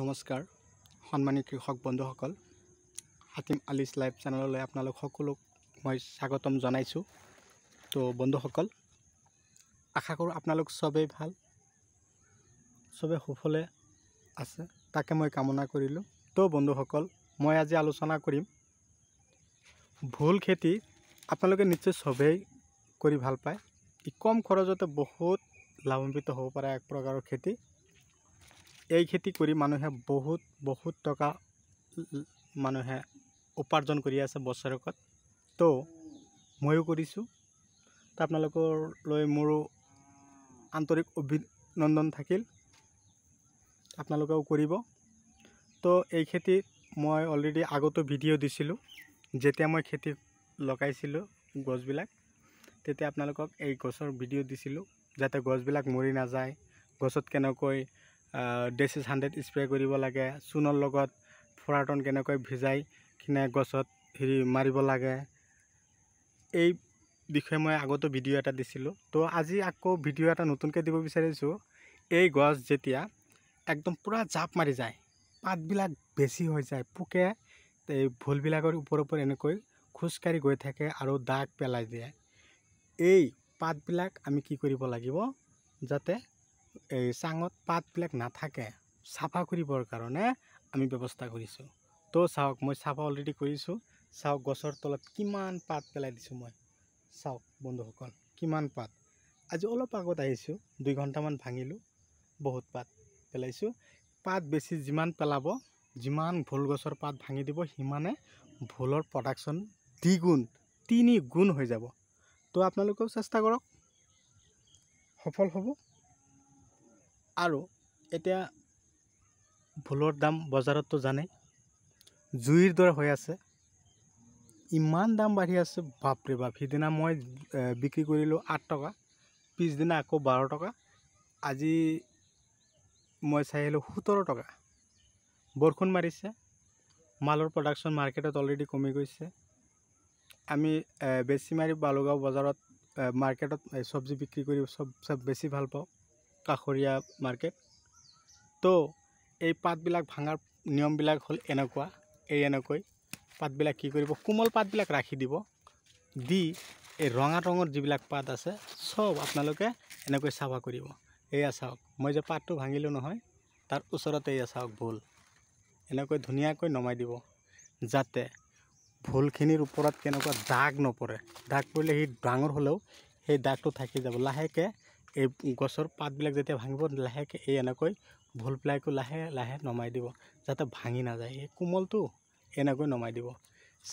নমস্কাৰ সন্মানীয় কৃষক বন্ধুসকল হাতিম আলিচ লাইভ চেনেললৈ আপোনালোক সকলোক মই স্বাগতম জনাইছোঁ তো বন্ধুসকল আশা কৰোঁ আপোনালোক চবেই ভাল চবেই সুফলে আছে তাকে মই কামনা কৰিলোঁ তো বন্ধুসকল মই আজি আলোচনা কৰিম ভুল খেতি আপোনালোকে নিশ্চয় চবেই কৰি ভাল পায় ই কম খৰচতে বহুত লাভান্বিত হ'ব পাৰে এক প্ৰকাৰৰ খেতি এই খেতি কৰি মানুহে বহুত বহুত টকা মানুহে উপাৰ্জন কৰি আছে বছৰেকত তো ময়ো কৰিছোঁ তো আপোনালোকলৈ মোৰো আন্তৰিক অভিনন্দন থাকিল আপোনালোকেও কৰিব তো এই খেতি মই অলৰেডি আগতো ভিডিঅ' দিছিলোঁ যেতিয়া মই খেতি লগাইছিলোঁ গছবিলাক তেতিয়া আপোনালোকক এই গছৰ ভিডিঅ' দিছিলোঁ যাতে গছবিলাক মৰি নাযায় গছত কেনেকৈ ডেচিছ হাণ্ড্ৰেড স্প্ৰে' কৰিব লাগে চূণৰ লগত ফৰাটন কেনেকৈ ভিজাই কিনে গছত হেৰি মাৰিব লাগে এই বিষয়ে মই আগতো ভিডিঅ' এটা দিছিলোঁ তো আজি আকৌ ভিডিঅ' এটা নতুনকৈ দিব বিচাৰিছোঁ এই গছ যেতিয়া একদম পূৰা জাপ মাৰি যায় পাতবিলাক বেছি হৈ যায় পোকে এই ভুলবিলাকৰ ওপৰৰ ওপৰত এনেকৈ খোজকাঢ়ি গৈ থাকে আৰু দাগ পেলাই দিয়ে এই পাতবিলাক আমি কি কৰিব লাগিব যাতে এই চাঙত পাতবিলাক নাথাকে চাফা কৰিবৰ কাৰণে আমি ব্যৱস্থা কৰিছোঁ তো চাওক মই চাফা অলৰেডি কৰিছোঁ চাওক গছৰ তলত কিমান পাত পেলাই দিছোঁ মই চাওক বন্ধুসকল কিমান পাত আজি অলপ আগত আহিছোঁ দুই ঘণ্টামান ভাঙিলোঁ বহুত পাত পেলাইছোঁ পাত বেছি যিমান পেলাব যিমান ভোল গছৰ পাত ভাঙি দিব সিমানে ভোলৰ প্ৰডাকশ্যন দ্বিগুণ তিনি গুণ হৈ যাব তো আপোনালোকেও চেষ্টা কৰক সফল হ'ব আৰু এতিয়া ভোলৰ দাম বজাৰততো জানেই জুইৰ দৰে হৈ আছে ইমান দাম বাঢ়ি আছে বাপৰে বাপ সিদিনা মই বিক্ৰী কৰিলোঁ আঠ টকা পিছদিনা আকৌ বাৰ টকা আজি মই চাই আহিলোঁ সোতৰ টকা বৰষুণ মাৰিছে মালৰ প্ৰডাকশ্যন মাৰ্কেটত অলৰেডি কমি গৈছে আমি বেছি মাৰি বালুগাঁও বজাৰত মাৰ্কেটত চব্জি বিক্ৰী কৰি চব চব বেছি ভাল পাওঁ কাষৰীয়া মাৰ্কেট তো এই পাতবিলাক ভাঙাৰ নিয়মবিলাক হ'ল এনেকুৱা এই এনেকৈ পাতবিলাক কি কৰিব কোমল পাতবিলাক ৰাখি দিব দি এই ৰঙা ৰঙৰ যিবিলাক পাত আছে চব আপোনালোকে এনেকৈ চাফা কৰিব এয়া চাওক মই যে পাতটো ভাঙিলোঁ নহয় তাৰ ওচৰতে এয়া চাওক ভুল এনেকৈ ধুনীয়াকৈ নমাই দিব যাতে ভুলখিনিৰ ওপৰত কেনেকুৱা দাগ নপৰে দাগ পৰিলে সি ডাঙৰ হ'লেও সেই দাগটো থাকি যাব লাহেকৈ এই গছৰ পাতবিলাক যেতিয়া ভাঙিব লাহেকৈ এই এনেকৈ ভোল পেলাইকো লাহে লাহে নমাই দিব যাতে ভাঙি নাযায় এই কোমলটো এনেকৈ নমাই দিব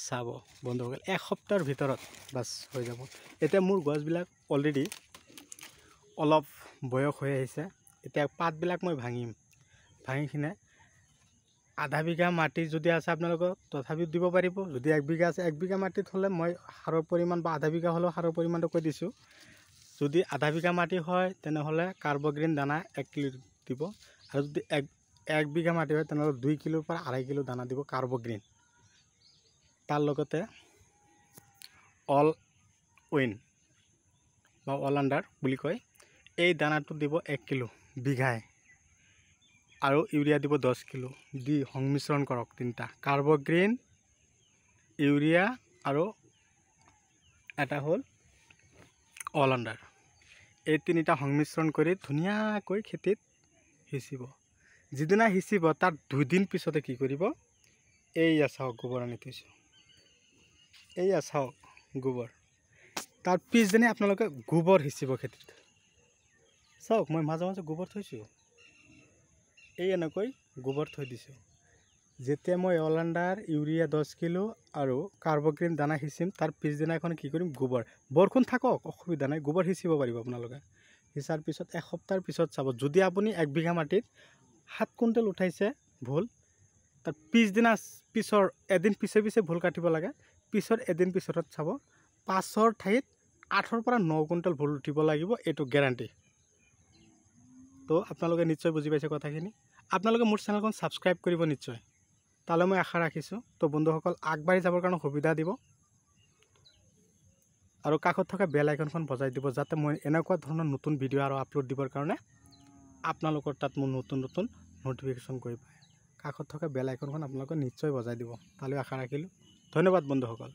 চাব বন্ধুসকল এসপ্তাহৰ ভিতৰত বাছ হৈ যাব এতিয়া মোৰ গছবিলাক অলৰেডি অলপ বয়স হৈ আহিছে এতিয়া পাতবিলাক মই ভাঙিম ভাঙি কিনে আধা বিঘা মাটি যদি আছে আপোনালোকক তথাপিও দিব পাৰিব যদি এক বিঘা আছে এক বিঘা মাটিত হ'লে মই সাৰৰ পৰিমাণ বা আধা বিঘা হ'লেও সাৰৰ পৰিমাণটো কৈ দিছোঁ যদি আধা বিঘা মাটি হয় তেনেহ'লে কাৰ্বগ্ৰীণ দানা এক কিলো দিব আৰু যদি এক এক বিঘা মাটি হয় তেনেহ'লে দুই কিলোৰ পৰা আঢ়ৈ কিলো দানা দিব কাৰ্বগ্ৰীণ তাৰ লগতে অল উইন বা অল আণ্ডাৰ বুলি কয় এই দানাটো দিব এক কিলো বিঘাই আৰু ইউৰিয়া দিব দহ কিলো দি সংমিশ্ৰণ কৰক তিনিটা কাৰ্বগ্ৰীণ ইউৰিয়া আৰু এটা হ'ল অল আণ্ডাৰ এই তিনিটা সংমিশ্ৰণ কৰি ধুনীয়াকৈ খেতিত সিঁচিব যিদিনা সিঁচিব তাত দুদিন পিছতে কি কৰিব এইয়া চাওক গোবৰ আনি থৈছোঁ এইয়া চাওক গোবৰ তাৰ পিছদিনাই আপোনালোকে গোবৰ সিঁচিব খেতিত চাওক মই মাজে মাজে গোবৰ থৈছোঁ এই এনেকৈ গোবৰ থৈ দিছোঁ যেতিয়া মই অলাণ্ডাৰ ইউৰিয়া দহ কিলো আৰু কাৰ্বক্ৰিন দানা সিঁচিম তাৰ পিছদিনাখন কি কৰিম গোবৰ বৰষুণ থাকক অসুবিধা নাই গোবৰ সিঁচিব পাৰিব আপোনালোকে সিঁচাৰ পিছত এসপ্তাহৰ পিছত চাব যদি আপুনি এক বিঘা মাটিত সাত কুইণ্টেল উঠাইছে ভুল তাৰ পিছদিনা পিছৰ এদিন পিছে পিছে ভুল কাটিব লাগে পিছৰ এদিন পিছত চাব পাঁচৰ ঠাইত আঠৰ পৰা ন কুইণ্টেল ভুল উঠিব লাগিব এইটো গেৰাণ্টি তো আপোনালোকে নিশ্চয় বুজি পাইছে কথাখিনি আপোনালোকে মোৰ চেনেলখন ছাবস্ক্ৰাইব কৰিব নিশ্চয় তালৈ মই আশা ৰাখিছোঁ তো বন্ধুসকল আগবাঢ়ি যাবৰ কাৰণে সুবিধা দিব আৰু কাষত থকা বেল আইকনখন বজাই দিব যাতে মই এনেকুৱা ধৰণৰ নতুন ভিডিঅ' আৰু আপলোড দিবৰ কাৰণে আপোনালোকৰ তাত মোৰ নতুন নতুন ন'টিফিকেশ্যন কৰি পায় কাষত থকা বেল আইকনখন আপোনালোকে নিশ্চয় বজাই দিব তালৈ আশা ৰাখিলোঁ ধন্যবাদ বন্ধুসকল